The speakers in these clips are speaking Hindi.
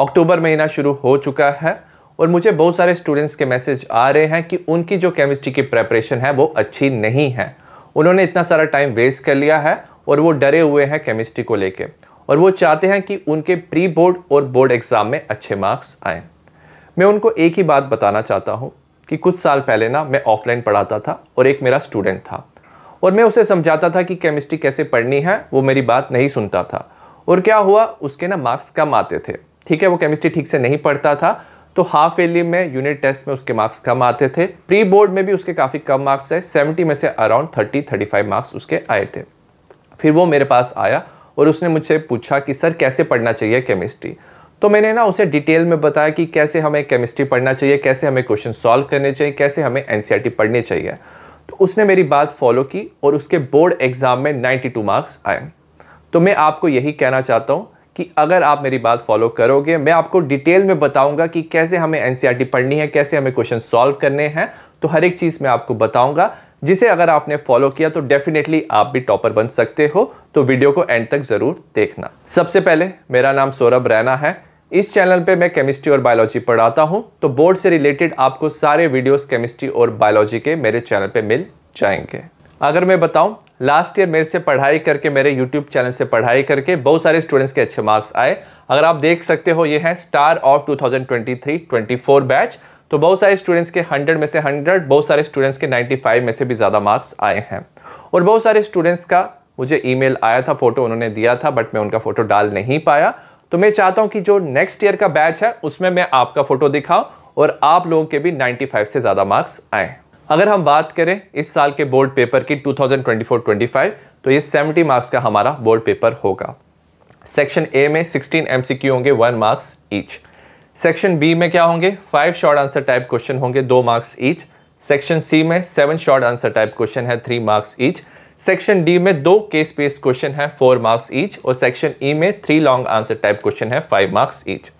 अक्टूबर महीना शुरू हो चुका है और मुझे बहुत सारे स्टूडेंट्स के मैसेज आ रहे हैं कि उनकी जो केमिस्ट्री की प्रेपरेशन है वो अच्छी नहीं है उन्होंने इतना सारा टाइम वेस्ट कर लिया है और वो डरे हुए हैं केमिस्ट्री को लेके और वो चाहते हैं कि उनके प्री बोर्ड और बोर्ड एग्ज़ाम में अच्छे मार्क्स आए मैं उनको एक ही बात बताना चाहता हूँ कि कुछ साल पहले ना मैं ऑफलाइन पढ़ाता था और एक मेरा स्टूडेंट था और मैं उसे समझाता था कि केमिस्ट्री कैसे पढ़नी है वो मेरी बात नहीं सुनता था और क्या हुआ उसके ना मार्क्स कम आते थे ठीक है वो केमिस्ट्री ठीक से नहीं पढ़ता था तो हाफ एलियम में यूनिट टेस्ट में उसके मार्क्स कम आते थे प्री बोर्ड में भी उसके काफ़ी कम मार्क्स आए सेवेंटी में से around thirty thirty five marks उसके आए थे फिर वो मेरे पास आया और उसने मुझसे पूछा कि सर कैसे पढ़ना चाहिए केमिस्ट्री तो मैंने ना उसे डिटेल में बताया कि कैसे हमें केमिस्ट्री पढ़ना चाहिए कैसे हमें क्वेश्चन सॉल्व करने चाहिए कैसे हमें एन e पढ़नी चाहिए तो उसने मेरी बात फॉलो की और उसके बोर्ड एग्ज़ाम में 92 मार्क्स आए तो मैं आपको यही कहना चाहता हूँ कि अगर आप मेरी बात फॉलो करोगे मैं आपको डिटेल में बताऊंगा कि कैसे हमें एन e पढ़नी है कैसे हमें क्वेश्चन सॉल्व करने हैं तो हर एक चीज़ मैं आपको बताऊंगा जिसे अगर आपने फॉलो किया तो डेफिनेटली आप भी टॉपर बन सकते हो तो वीडियो को एंड तक ज़रूर देखना सबसे पहले मेरा नाम सौरभ रैना है इस चैनल पे मैं केमिस्ट्री और बायोलॉजी पढ़ाता हूँ तो बोर्ड से रिलेटेड आपको सारे वीडियोस केमिस्ट्री और बायोलॉजी के मेरे चैनल पे मिल जाएंगे अगर मैं बताऊं लास्ट ईयर मेरे से पढ़ाई करके मेरे यूट्यूब चैनल से पढ़ाई करके बहुत सारे स्टूडेंट्स के अच्छे मार्क्स आए अगर आप देख सकते हो ये है स्टार ऑफ 2023-24 बैच तो बहुत सारे स्टूडेंट्स के 100 में से 100 बहुत सारे स्टूडेंट्स के 95 में से भी ज़्यादा मार्क्स आए हैं और बहुत सारे स्टूडेंट्स का मुझे ई आया था फ़ोटो उन्होंने दिया था बट मैं उनका फ़ोटो डाल नहीं पाया तो मैं चाहता हूँ कि जो नेक्स्ट ईयर का बैच है उसमें मैं आपका फ़ोटो दिखाऊँ और आप लोगों के भी नाइन्टी से ज़्यादा मार्क्स आएँ अगर हम बात करें इस साल के बोर्ड पेपर की 2024-25 तो ये 70 मार्क्स का हमारा बोर्ड पेपर होगा सेक्शन ए में 16 एम होंगे one marks each section B में क्या होंगे five short answer type question होंगे दो मार्क्स ईच सेक्शन सी में seven short answer type question है three marks each section D में दो केस बेस्ड क्वेश्चन है फोर मार्क्स ईच और सेक्शन ई e में three long answer type question है फाइव मार्क्स ईच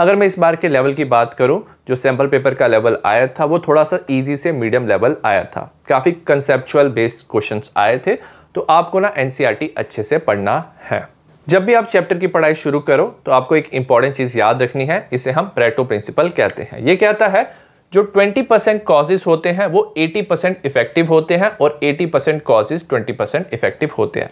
अगर मैं इस बार के लेवल की बात करूं जो सैम्पल पेपर का लेवल आया था वो थोड़ा सा ईजी से मीडियम लेवल आया था काफ़ी कंसेप्चुअल बेस्ड क्वेश्चन आए थे तो आपको ना एन e अच्छे से पढ़ना है जब भी आप चैप्टर की पढ़ाई शुरू करो तो आपको एक इंपॉर्टेंट चीज़ याद रखनी है इसे हम प्रेटो प्रिंसिपल कहते हैं ये कहता है जो 20% परसेंट कॉजेज होते हैं वो 80% परसेंट इफेक्टिव होते हैं और 80% परसेंट कॉजेज 20% परसेंट इफेक्टिव होते हैं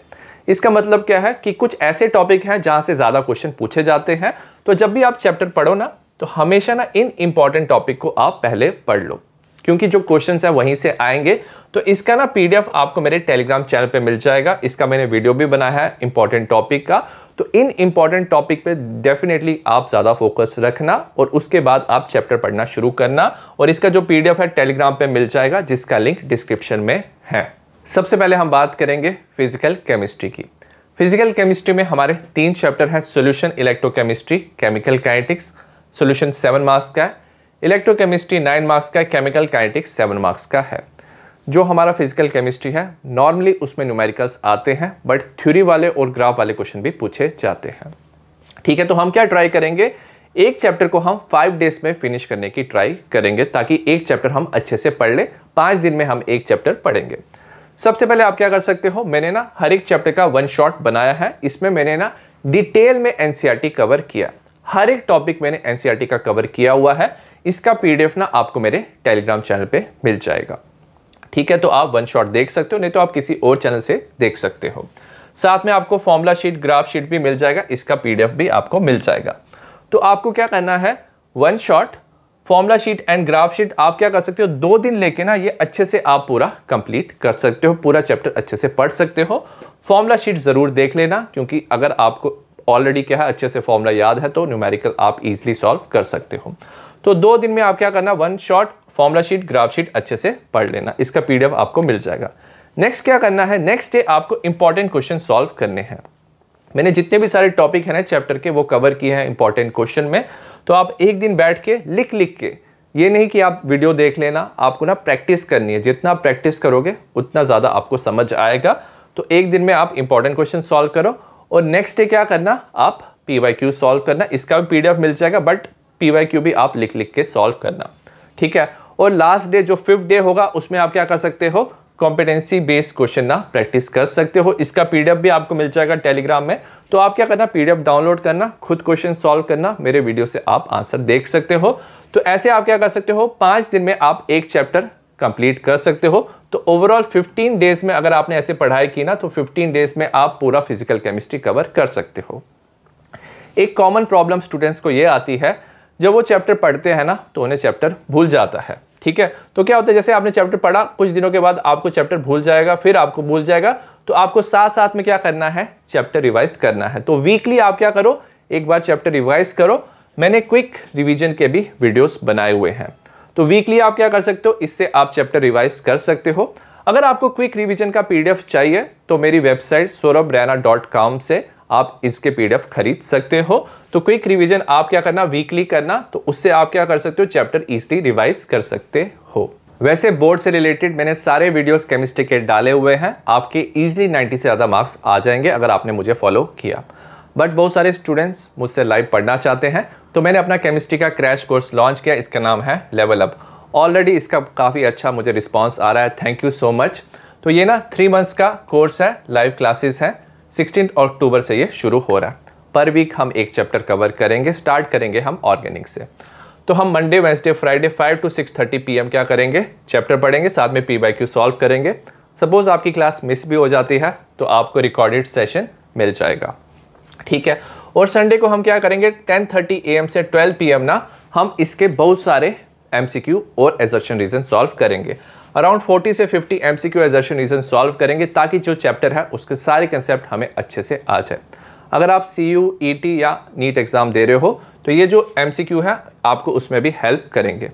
इसका मतलब क्या है कि कुछ ऐसे टॉपिक हैं जहाँ से ज़्यादा क्वेश्चन पूछे जाते हैं तो जब भी आप चैप्टर पढ़ो ना तो हमेशा ना इन इंपॉर्टेंट टॉपिक को आप पहले पढ़ लो क्योंकि जो क्वेश्चन है वहीं से आएंगे तो इसका ना पीडीएफ आपको मेरे टेलीग्राम चैनल पर मिल जाएगा इसका मैंने वीडियो भी बनाया है इंपॉर्टेंट टॉपिक का तो इन इंपॉर्टेंट टॉपिक पे डेफिनेटली आप ज़्यादा फोकस रखना और उसके बाद आप चैप्टर पढ़ना शुरू करना और इसका जो पीडीएफ है टेलीग्राम पे मिल जाएगा जिसका लिंक डिस्क्रिप्शन में है सबसे पहले हम बात करेंगे फिजिकल केमिस्ट्री की फिजिकल केमिस्ट्री में हमारे तीन चैप्टर हैं solution electrochemistry chemical kinetics solution seven marks का है इलेक्ट्रोकेमिस्ट्री नाइन मार्क्स का केमिकल काइनेटिक्स सेवन मार्क्स का है जो हमारा फिजिकल केमिस्ट्री है नॉर्मली उसमें न्यूमेरिकल्स आते हैं बट थ्योरी वाले और ग्राफ वाले क्वेश्चन भी पूछे जाते हैं ठीक है तो हम क्या ट्राई करेंगे एक चैप्टर को हम फाइव डेज में फिनिश करने की ट्राई करेंगे ताकि एक चैप्टर हम अच्छे से पढ़ लें पाँच दिन में हम एक चैप्टर पढ़ेंगे सबसे पहले आप क्या कर सकते हो मैंने ना हर एक चैप्टर का वन शॉट बनाया है इसमें मैंने ना डिटेल में एनसीईआरटी कवर e किया हर एक टॉपिक मैंने एनसीईआरटी e का कवर किया हुआ है इसका पीडीएफ ना आपको मेरे टेलीग्राम चैनल पे मिल जाएगा ठीक है तो आप वन शॉट देख सकते हो नहीं तो आप किसी और चैनल से देख सकते हो साथ में आपको फॉर्मूला शीट ग्राफ शीट भी मिल जाएगा इसका पीडीएफ भी आपको मिल जाएगा तो आपको क्या करना है one shot formula sheet and graph sheet आप क्या कर सकते हो दो दिन लेके ना ये अच्छे से आप पूरा कंप्लीट कर सकते हो पूरा चैप्टर अच्छे से पढ़ सकते हो फॉर्मुला शीट ज़रूर देख लेना क्योंकि अगर आपको ऑलरेडी क्या है अच्छे से फॉर्मुला याद है तो न्यूमेरिकल आप इजिली सॉल्व कर सकते हो तो दो दिन में आप क्या करना one shot formula sheet graph sheet अच्छे से पढ़ लेना इसका पी आपको मिल जाएगा नेक्स्ट क्या करना है नेक्स्ट डे आपको इंपॉर्टेंट क्वेश्चन सॉल्व करने हैं मैंने जितने भी सारे टॉपिक हैं ना चैप्टर के वो कवर किए हैं इंपॉर्टेंट क्वेश्चन में तो आप एक दिन बैठ के लिख लिख के ये नहीं कि आप वीडियो देख लेना आपको ना प्रैक्टिस करनी है जितना प्रैक्टिस करोगे उतना ज़्यादा आपको समझ आएगा तो एक दिन में आप इंपॉर्टेंट क्वेश्चन सॉल्व करो और नेक्स्ट डे क्या करना आप पी वाई क्यू सॉल्व करना इसका भी पीडीएफ मिल जाएगा बट पी वाई क्यू भी आप लिख लिख के सॉल्व करना ठीक है और लास्ट डे जो फिफ्थ डे होगा उसमें आप क्या कर सकते हो कॉम्पिटेंसी बेस्ड क्वेश्चन ना प्रैक्टिस कर सकते हो इसका पीडीएफ भी आपको मिल जाएगा टेलीग्राम में तो आप क्या करना पीडीएफ डाउनलोड करना खुद क्वेश्चन सॉल्व करना मेरे वीडियो से आप आंसर देख सकते हो तो ऐसे आप क्या कर सकते हो पाँच दिन में आप एक चैप्टर कंप्लीट कर सकते हो तो ओवरऑल 15 डेज में अगर आपने ऐसे पढ़ाई की ना तो 15 डेज में आप पूरा फिजिकल केमिस्ट्री कवर कर सकते हो एक कॉमन प्रॉब्लम स्टूडेंट्स को ये आती है जब वो चैप्टर पढ़ते हैं ना तो उन्हें चैप्टर भूल जाता है ठीक है तो क्या होता है जैसे आपने चैप्टर पढ़ा कुछ दिनों के बाद आपको चैप्टर भूल जाएगा फिर आपको भूल जाएगा तो आपको साथ साथ में क्या करना है चैप्टर रिवाइज करना है तो वीकली आप क्या करो एक बार चैप्टर रिवाइज करो मैंने क्विक रिविजन के भी वीडियोज बनाए हुए हैं तो वीकली आप क्या कर सकते हो इससे आप चैप्टर रिवाइज कर सकते हो अगर आपको क्विक रिविजन का पीडीएफ चाहिए तो मेरी वेबसाइट सौरभ रैना से आप इसके पीडीएफ खरीद सकते हो तो क्विक रिवीजन आप क्या करना वीकली करना तो उससे आप क्या कर सकते हो चैप्टर इजली रिवाइज कर सकते हो वैसे बोर्ड से रिलेटेड मैंने सारे वीडियोस केमिस्ट्री के डाले हुए हैं आपके इजली 90 से ज़्यादा मार्क्स आ जाएंगे अगर आपने मुझे फॉलो किया बट बहुत सारे स्टूडेंट्स मुझसे लाइव पढ़ना चाहते हैं तो मैंने अपना केमिस्ट्री का क्रैश कोर्स लॉन्च किया इसका नाम है लेवल अप ऑलरेडी इसका काफ़ी अच्छा मुझे रिस्पॉन्स आ रहा है थैंक यू सो मच तो ये ना थ्री मंथ्स का कोर्स है लाइव क्लासेस हैं सिक्सटीन अक्टूबर से ये शुरू हो रहा है पर वीक हम एक चैप्टर कवर करेंगे स्टार्ट करेंगे हम ऑर्गेनिक से तो हम Monday Wednesday Friday five to six thirty P M क्या करेंगे चैप्टर पढ़ेंगे साथ में पी वाई क्यू सॉल्व करेंगे सपोज़ आपकी क्लास मिस भी हो जाती है तो आपको रिकॉर्डेड सेशन मिल जाएगा ठीक है और संडे को हम क्या करेंगे टेन थर्टी ए एम से ट्वेल्व पी एम ना हम इसके बहुत सारे एम सी क्यू और एजर्शन रीजन सॉल्व करेंगे अराउंड 40 से 50 क्यू एजर्शन रीजन सॉल्व करेंगे ताकि जो चैप्टर है उसके सारे कंसेप्ट हमें अच्छे से आ जाए अगर आप सी यू ई टी या नीट एग्ज़ाम दे रहे हो तो ये जो एम सी क्यू है आपको उसमें भी हेल्प करेंगे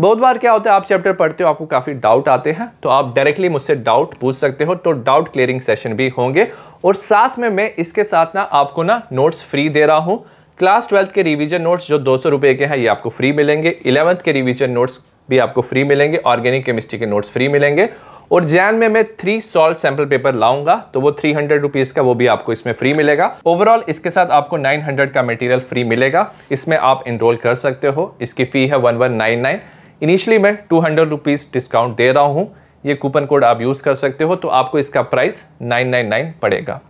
बहुत बार क्या होता है आप चैप्टर पढ़ते हो आपको काफ़ी डाउट आते हैं तो आप डायरेक्टली मुझसे डाउट पूछ सकते हो तो डाउट क्लियरिंग सेशन भी होंगे और साथ में मैं इसके साथ ना आपको ना नोट्स फ्री दे रहा हूँ क्लास ट्वेल्थ के रिवीजन नोट्स जो दो सौ रुपये के हैं ये आपको फ्री मिलेंगे इलेवंथ के रिवीजन नोट्स भी आपको फ्री मिलेंगे ऑर्गेनिक केमिस्ट्री के नोट्स फ्री मिलेंगे और जैन में मैं थ्री सॉल्ट सैंपल पेपर लाऊंगा तो वो थ्री हंड्रेड रुपीज़ का वो भी आपको इसमें फ्री मिलेगा ओवरऑल इसके साथ आपको नाइन हंड्रेड का मटेरियल फ्री मिलेगा इसमें आप इनरोल कर सकते हो इसकी फ़ी है one one nine nine initially मैं टू हंड्रेड रुपीज़ डिस्काउंट दे रहा हूँ ये कूपन कोड आप यूज़ कर सकते हो तो आपको इसका प्राइस नाइन पड़ेगा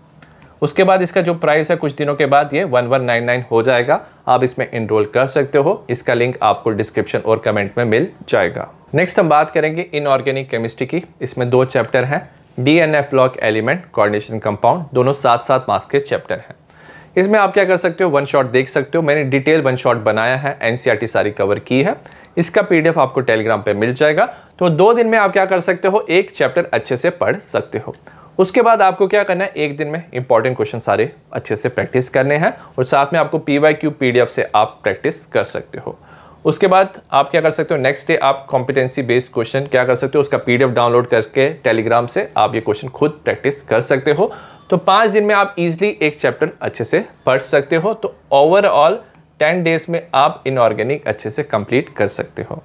उसके बाद इसका जो प्राइस है कुछ दिनों के बाद ये वन हो जाएगा आप इसमें इनरोल कर सकते हो इसका लिंक आपको डिस्क्रिप्शन और कमेंट में मिल जाएगा नेक्स्ट हम बात करेंगे इनऑर्गेनिक केमिस्ट्री की इसमें दो चैप्टर हैं D N F block element coordination compound दोनों साथ साथ मार्क्स के चैप्टर हैं इसमें आप क्या कर सकते हो वन शॉट देख सकते हो मैंने डिटेल वन शॉट बनाया है एनसीईआरटी e सारी कवर की है इसका पीडीएफ आपको टेलीग्राम पे मिल जाएगा तो दो दिन में आप क्या कर सकते हो एक चैप्टर अच्छे से पढ़ सकते हो उसके बाद आपको क्या करना है एक दिन में इंपॉर्टेंट क्वेश्चन सारे अच्छे से प्रैक्टिस करने हैं और साथ में आपको P Y Q P D F से आप प्रैक्टिस कर सकते हो उसके बाद आप क्या कर सकते हो नेक्स्ट डे आप कॉम्पिटेंसी बेस्ड क्वेश्चन क्या कर सकते हो उसका पी डी एफ डाउनलोड करके टेलीग्राम से आप ये क्वेश्चन खुद प्रैक्टिस कर सकते हो तो पाँच दिन में आप इजिली एक चैप्टर अच्छे से पढ़ सकते हो तो ओवरऑल टेन डेज में आप इनऑर्गेनिक अच्छे से कंप्लीट कर सकते हो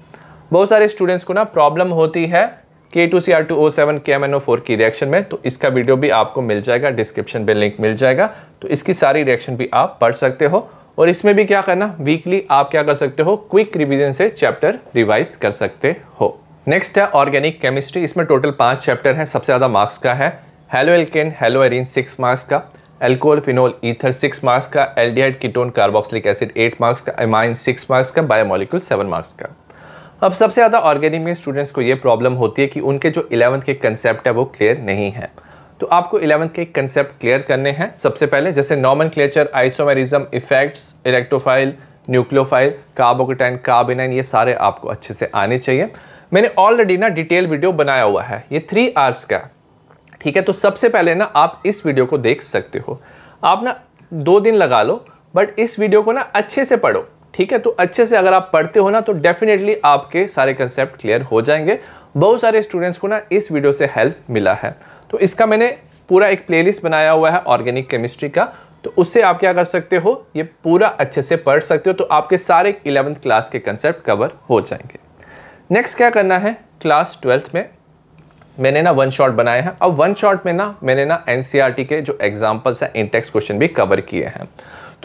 बहुत सारे स्टूडेंट्स को ना प्रॉब्लम होती है K two C R two O seven K M N O four की रिएक्शन में तो इसका वीडियो भी आपको मिल जाएगा डिस्क्रिप्शन पे लिंक मिल जाएगा तो इसकी सारी रिएक्शन भी आप पढ़ सकते हो और इसमें भी क्या करना वीकली आप क्या कर सकते हो क्विक रिविजन से चैप्टर रिवाइज कर सकते हो नेक्स्ट है ऑर्गेनिक केमिस्ट्री इसमें टोटल पाँच चैप्टर हैं सबसे ज़्यादा मार्क्स का है halo alkane halo arene six marks का alcohol phenol ether six marks का aldehyde ketone carboxylic acid eight marks का एमाइन सिक्स मार्क्स का बायोमोलिक्यूल सेवन मार्क्स का अब सबसे ज़्यादा ऑर्गेनिक में स्टूडेंट्स को ये प्रॉब्लम होती है कि उनके जो इलेवंथ के कंसेप्ट है वो क्लियर नहीं है तो आपको इलेवंथ के कंसेप्ट क्लियर करने हैं सबसे पहले जैसे nomenclature isomerism effects electrophile nucleophile carbocation carbanion ये सारे आपको अच्छे से आने चाहिए मैंने ऑलरेडी ना डिटेल वीडियो बनाया हुआ है ये थ्री आर्स का ठीक है तो सबसे पहले ना आप इस वीडियो को देख सकते हो आप ना दो दिन लगा लो बट इस वीडियो को ना अच्छे से पढ़ो ठीक है तो अच्छे से अगर आप पढ़ते हो ना तो डेफिनेटली आपके सारे कंसेप्ट क्लियर हो जाएंगे बहुत सारे स्टूडेंट्स को ना इस वीडियो से हेल्प मिला है तो इसका मैंने पूरा एक प्लेलिस्ट बनाया हुआ है ऑर्गेनिक केमिस्ट्री का तो उससे आप क्या कर सकते हो ये पूरा अच्छे से पढ़ सकते हो तो आपके सारे इलेवंथ क्लास के कंसेप्ट कवर हो जाएंगे नेक्स्ट क्या करना है क्लास ट्वेल्थ में मैंने ना वन शॉट बनाए हैं अब वन शॉट में ना मैंने ना एनसीआरटी e के जो एग्जाम्पल्स हैं इंटेक्स क्वेश्चन भी कवर किए हैं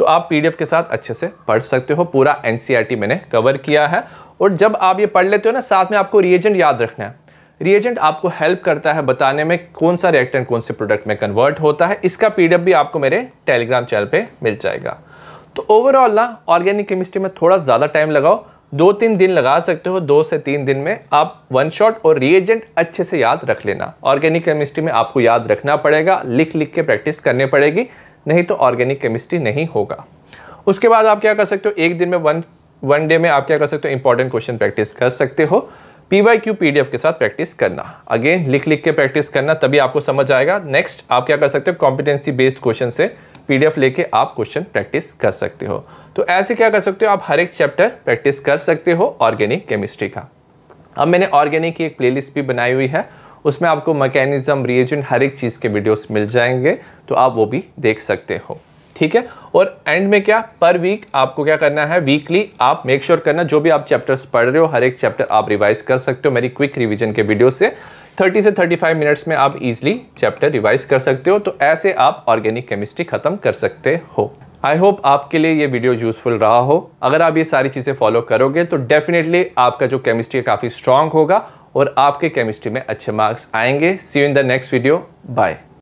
तो आप पीडीएफ के साथ अच्छे से पढ़ सकते हो पूरा एनसीईआरटी e मैंने कवर किया है और जब आप ये पढ़ लेते हो ना साथ में आपको रिएजेंट याद रखना है रिएजेंट आपको हेल्प करता है बताने में कौन सा रिएक्टेंट कौन से प्रोडक्ट में कन्वर्ट होता है इसका पीडीएफ भी आपको मेरे टेलीग्राम चैनल पे मिल जाएगा तो ओवरऑल ना ऑर्गेनिक केमिस्ट्री में थोड़ा ज़्यादा टाइम लगाओ दो तीन दिन लगा सकते हो दो से तीन दिन में आप वन शॉट और रिएजेंट अच्छे से याद रख लेना ऑर्गेनिक केमिस्ट्री में आपको याद रखना पड़ेगा लिख लिख के प्रैक्टिस करनी पड़ेगी नहीं तो ऑर्गेनिक केमिस्ट्री नहीं होगा उसके बाद आप क्या कर सकते हो एक दिन में वन वन डे में आप क्या कर सकते हो इंपॉर्टेंट क्वेश्चन प्रैक्टिस कर सकते हो पी वाई क्यू पी के साथ प्रैक्टिस करना अगेन लिख लिख के प्रैक्टिस करना तभी आपको समझ आएगा नेक्स्ट आप क्या कर सकते हो कॉम्पिटेंसी बेस्ड क्वेश्चन से पी लेके आप क्वेश्चन प्रैक्टिस कर सकते हो तो ऐसे क्या कर सकते हो आप हर एक चैप्टर प्रैक्टिस कर सकते हो ऑर्गेनिक केमिस्ट्री का अब मैंने ऑर्गेनिक की एक प्लेलिस्ट भी बनाई हुई है उसमें आपको मैकेनिज़्म रिएजेंट हर एक चीज़ के वीडियोस मिल जाएंगे तो आप वो भी देख सकते हो ठीक है और एंड में क्या पर वीक आपको क्या करना है वीकली आप मेक श्योर sure करना जो भी आप चैप्टर्स पढ़ रहे हो हर एक चैप्टर आप रिवाइज कर सकते हो मेरी क्विक रिविजन के वीडियो से 30 से 35 मिनट्स में आप इजली चैप्टर रिवाइज कर सकते हो तो ऐसे आप ऑर्गेनिक केमिस्ट्री ख़त्म कर सकते हो आई होप आपके लिए ये वीडियो यूज़फुल रहा हो अगर आप ये सारी चीज़ें फॉलो करोगे तो डेफिनेटली आपका जो केमिस्ट्री है काफ़ी स्ट्रांग होगा और आपके केमिस्ट्री में अच्छे मार्क्स आएंगे see you in the next video bye